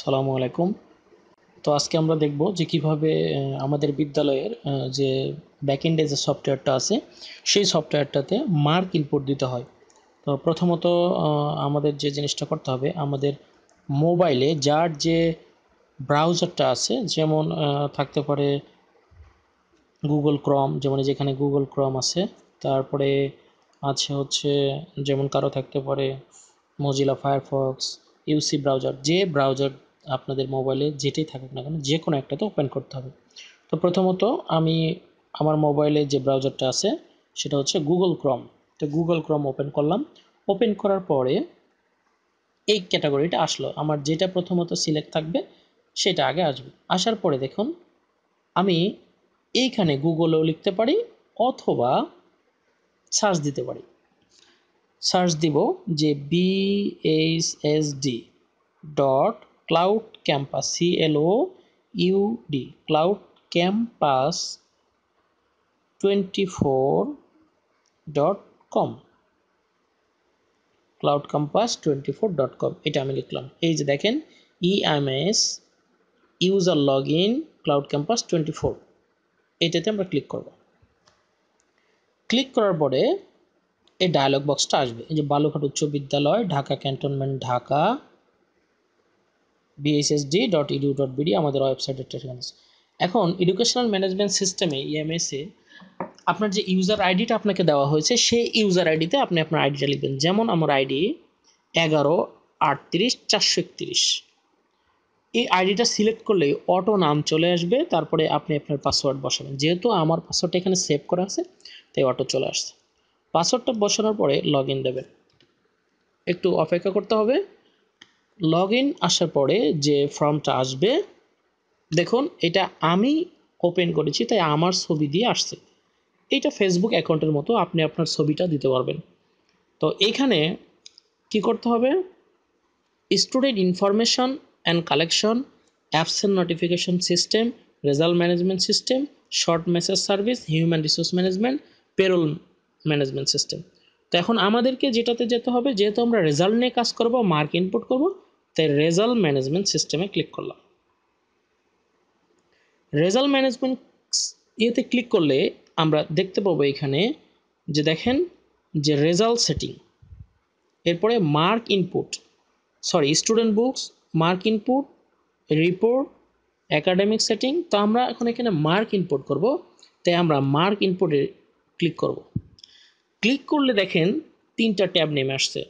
সালামু আলাইকুম তো আজকে আমরা দেখব যে কিভাবে আমাদের বিদ্যালয়ের যে ব্যাকএন্ডে যে সফটওয়্যারটা আছে সেই সফটওয়্যারটাতে মার্ক ইনপুট দিতে হয় তো প্রথমত আমাদের যে জিনিসটা করতে হবে আমাদের মোবাইলে যার যে ব্রাউজারটা আছে যেমন থাকতে পারে গুগল ক্রম যেমন যেখানে গুগল ক্রম আছে তারপরে আছে হচ্ছে যেমন কারো থাকতে পারে মজিলা ফায়ারফক্স ইউসি ব্রাউজার যে ব্রাউজার আপনাদের মোবাইলে যেটাই থাকুক না কেন যে কোনো একটাতে ওপেন করতে হবে তো প্রথমত আমি আমার মোবাইলে যে ব্রাউজারটা আছে সেটা হচ্ছে গুগল ক্রম তো গুগল ক্রম ওপেন করলাম ওপেন করার পরে এই ক্যাটাগরিটা আসলো আমার যেটা প্রথমত সিলেক্ট থাকবে সেটা আগে আসবে আসার পরে দেখুন আমি এইখানে গুগলেও লিখতে পারি অথবা সার্চ দিতে পারি সার্চ দিব যে H S D dot cloud campus C L O D cloud campus twenty four dot com cloud campus twenty four dot com এটা আমি লিখলাম এই যে দেখেন EMS user log in cloud campus twenty four এটাতে আমরা ক্লিক করব click করার পরে এই ডায়ালগ বক্সটা আসবে এই যে বালুঘাট উচ্চ বিদ্যালয় Dhaka cantonment Dhaka BSSD dot edu dot BD আমাদের ওয়েবসাইটের আছে এখন এডুকেশনাল ম্যানেজমেন্ট সিস্টেমে ইএমএসএ আপনার যে ইউজার আইডিটা আপনাকে দেওয়া হয়েছে সেই ইউজার আইডিতে আপনি আপনার আইডিটা লিখবেন যেমন আমার আইডি এগারো আটত্রিশ চারশো একত্রিশ এই আইডিটা সিলেক্ট করলেই অটো নাম চলে আসবে তারপরে আপনি আপনার পাসওয়ার্ড বসাবেন যেহেতু আমার পাসওয়ার্ডটা এখানে সেভ করা আছে তাই অটো চলে আসছে পাসওয়ার্ডটা বসানোর পরে লগ ইন দেবেন একটু অপেক্ষা করতে হবে লগ ইন আসার পরে যে ফর্মটা আসবে দেখুন এটা আমি ওপেন করেছি তাই আমার ছবি দিয়ে আসছে এটা ফেসবুক অ্যাকাউন্টের মতো আপনি আপনার ছবিটা দিতে পারবেন তো এখানে কি করতে হবে student information and collection absent notification system result management system short message service human resource management payroll management system তো এখন আমাদেরকে যেটাতে যেতে হবে যেহেতু আমরা রেজাল্ট নিয়ে কাজ করব মার্ক ইনপুট করব তাই রেজাল্ট ম্যানেজমেন্ট সিস্টেমে ক্লিক করলাম রেজাল্ট ম্যানেজমেন্ট ইয়েতে ক্লিক করলে আমরা দেখতে পাবো এখানে যে দেখেন যে রেজাল্ট সেটিং এরপরে mark input sorry student books mark input report academic setting তো আমরা এখন এখানে মার্ক ইনপুট করব তাই আমরা মার্ক ইনপুটে ক্লিক করব ক্লিক করলে দেখেন তিনটা ট্যাব নেমে আসছে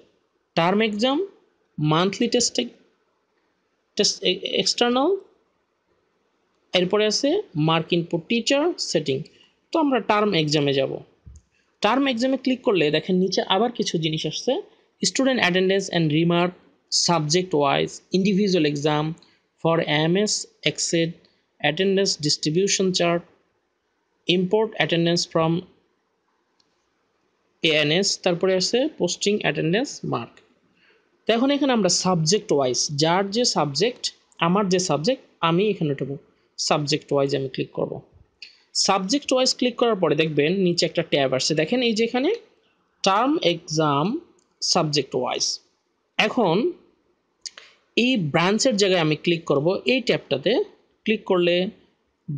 টার্ম এক্সাম মান্থলি টেস্টে টেস্ট এক্সটার্নাল এরপরে আছে মার্ক ইনপুট টিচার সেটিং তো আমরা টার্ম এক্সামে যাব টার্ম এক্সামে ক্লিক করলে দেখেন নিচে আবার কিছু জিনিস আসছে student attendance and remark subject wise individual exam for M S excel attendance distribution chart import attendance from ANS তারপরে আছে পোস্টিং অ্যাটেন্ডেন্স মার্ক তো এখন এখানে আমরা সাবজেক্ট ওয়াইজ যার যে সাবজেক্ট আমার যে সাবজেক্ট আমি এখানে উঠবো সাবজেক্ট ওয়াইজ আমি ক্লিক করব সাবজেক্ট ওয়াইজ ক্লিক করার পরে দেখবেন নিচে একটা ট্যাব আসছে দেখেন এই যেখানে টার্ম এক্সাম সাবজেক্ট ওয়াইজ এখন এই ব্রাঞ্চের জায়গায় আমি ক্লিক করব এই ট্যাবটাতে ক্লিক করলে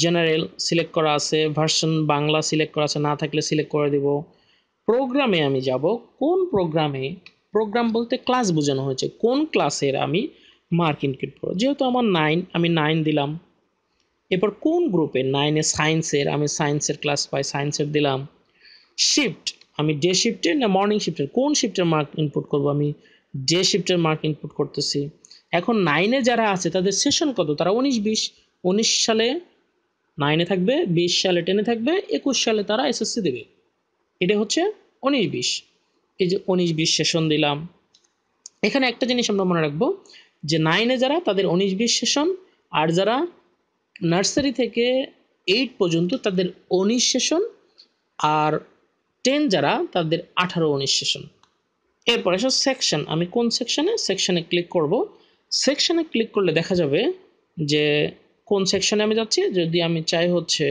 জেনারেল সিলেক্ট করা আছে ভার্সন বাংলা সিলেক্ট করা আছে না থাকলে সিলেক্ট করে দেব প্রোগ্রামে আমি যাব কোন প্রোগ্রামে প্রোগ্রাম বলতে ক্লাস বোঝানো হয়েছে কোন ক্লাসের আমি মার্ক ইনক্রিট করব যেহেতু আমার নাইন আমি নাইন দিলাম এরপর কোন গ্রুপে নাইনে সায়েন্সের আমি সায়েন্সের ক্লাস পাই সায়েন্সের দিলাম শিফট আমি ডে শিফটের না মর্নিং শিফটের কোন শিফটের মার্ক ইনপুট করব আমি ডে শিফটের মার্ক ইনপুট করতেছি এখন নাইনে যারা আছে তাদের সেশন কত তারা উনিশ বিশ উনিশ সালে নাইনে থাকবে বিশ সালে টেনে থাকবে একুশ সালে তারা এসএসসি দেবে এটা হচ্ছে উনিশ বিশ এই যে উনিশ বিশ সেশন দিলাম এখানে একটা জিনিস আমরা মনে রাখবো যে নাইনে যারা তাদের উনিশ বিশ সেশন আর যারা নার্সারি থেকে এইট পর্যন্ত তাদের উনিশ সেশন আর টেন যারা তাদের আঠারো উনিশ সেশন এরপর এসব সেকশন আমি কোন সেকশনে সেকশনে ক্লিক করব সেকশনে ক্লিক করলে দেখা যাবে যে কোন সেকশনে আমি যাচ্ছি যদি আমি চাই হচ্ছে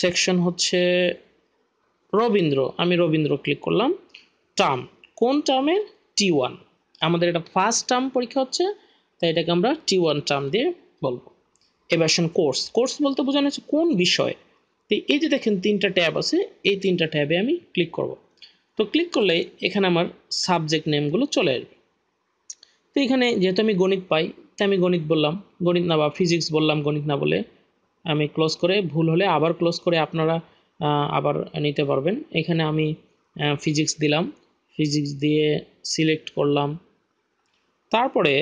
সেকশন হচ্ছে রবীন্দ্র আমি রবীন্দ্র ক্লিক করলাম টার্ম কোন টার্মের টি ওয়ান আমাদের এটা ফার্স্ট টার্ম পরীক্ষা হচ্ছে তাই এটাকে আমরা টি ওয়ান টার্ম দিয়ে বলবো এভাশন কোর্স কোর্স বলতে বোঝানো হচ্ছে কোন বিষয় তো এই যে দেখেন তিনটা ট্যাব আছে এই তিনটা ট্যাবে আমি ক্লিক করব তো ক্লিক করলে এখানে আমার সাবজেক্ট নেমগুলো চলে আসবে তো এখানে যেহেতু আমি গণিত পাই তাই আমি গণিত বললাম গণিত না বা ফিজিক্স বললাম গণিত না বলে আমি ক্লোজ করে ভুল হলে আবার ক্লোজ করে আপনারা আবার নিতে পারবেন এখানে আমি ফিজিক্স দিলাম ফিজিক্স দিয়ে সিলেক্ট করলাম তারপরে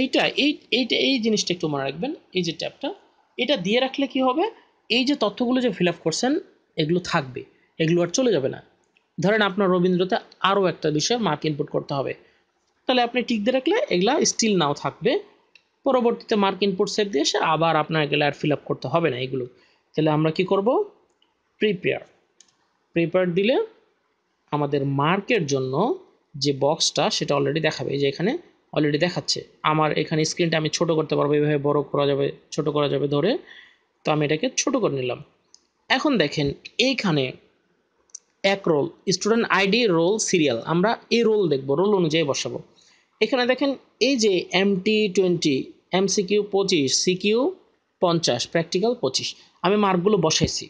এইটা এই এইটা এই জিনিসটা একটু মনে রাখবেন এই যে ট্যাবটা এটা দিয়ে রাখলে কি হবে এই যে তথ্যগুলো যে ফিল আপ করছেন এগুলো থাকবে এগুলো আর চলে যাবে না ধরেন আপনার রবীন্দ্রতে আরও একটা বিষয়ে মার্ক ইনপুট করতে হবে তাহলে আপনি টিক দিয়ে রাখলে এগুলা স্টিল নাও থাকবে পরবর্তীতে মার্ক ইনপুট সেভ দিয়ে এসে আবার আপনাকে আর ফিল আপ করতে হবে না এগুলো তাহলে আমরা কি করব প্রিপেয়ার প্রিপেয়ার দিলে আমাদের মার্কের জন্য যে বক্সটা সেটা অলরেডি দেখাবে যে এখানে অলরেডি দেখাচ্ছে আমার এখানে স্ক্রিনটা আমি ছোট করতে পারবো এইভাবে বড় করা যাবে ছোট করা যাবে ধরে তো আমি এটাকে ছোট করে নিলাম এখন দেখেন এইখানে এক roll student ID roll serial আমরা এই রোল দেখব রোল অনুযায়ী বসাবো এখানে দেখেন এই যে এম টি টোয়েন্টি এমসিকিউ পঁচিশ সিকিউ পঞ্চাশ প্র্যাকটিক্যাল পঁচিশ আমি মার্কগুলো বসাইছি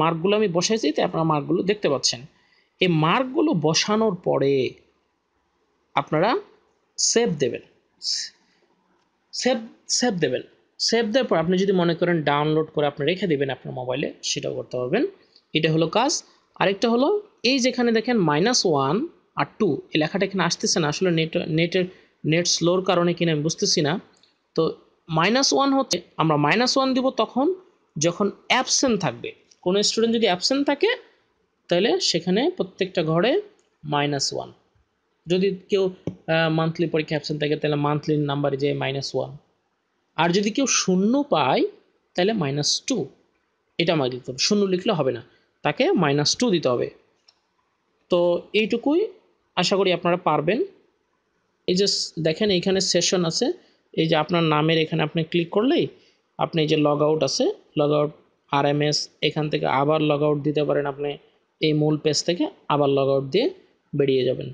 মার্কগুলো আমি বসাইছি তাই আপনারা মার্কগুলো দেখতে পাচ্ছেন এই মার্কগুলো বসানোর পরে আপনারা সেভ দেবেন সেভ সেভ দেবেন সেভ দেওয়ার পর আপনি যদি মনে করেন ডাউনলোড করে আপনি রেখে দেবেন আপনার মোবাইলে সেটাও করতে পারবেন এটা হলো কাজ আরেকটা হলো এই যেখানে দেখেন মাইনাস ওয়ান আর টু এই লেখাটা এখানে আসতেছে না আসলে নেট নেটের নেট স্লোর কারণে কিনা আমি বুঝতেছি না তো মাইনাস ওয়ান হচ্ছে আমরা মাইনাস ওয়ান দিব তখন যখন অ্যাবসেন্ট থাকবে কোনো স্টুডেন্ট যদি অ্যাবসেন্ট থাকে তাহলে সেখানে প্রত্যেকটা ঘরে মাইনাস ওয়ান যদি কেউ মান্থলি পরীক্ষা অ্যাবসেন্ট থাকে তাহলে মান্থলির নাম্বারে যে মাইনাস ওয়ান আর যদি কেউ শূন্য পায় তাহলে মাইনাস টু এটা আমাকে দিতে হবে শূন্য লিখলে হবে না তাকে মাইনাস টু দিতে হবে তো এইটুকুই আশা করি আপনারা পারবেন এই যে দেখেন এইখানে সেশন আছে এই যে আপনার নামের এখানে আপনি ক্লিক করলেই আপনি এই যে লগ আউট আছে লগ আউট আর এখান থেকে আবার লগ আউট দিতে পারেন আপনি এই মূল পেজ থেকে আবার লগ আউট দিয়ে বেরিয়ে যাবেন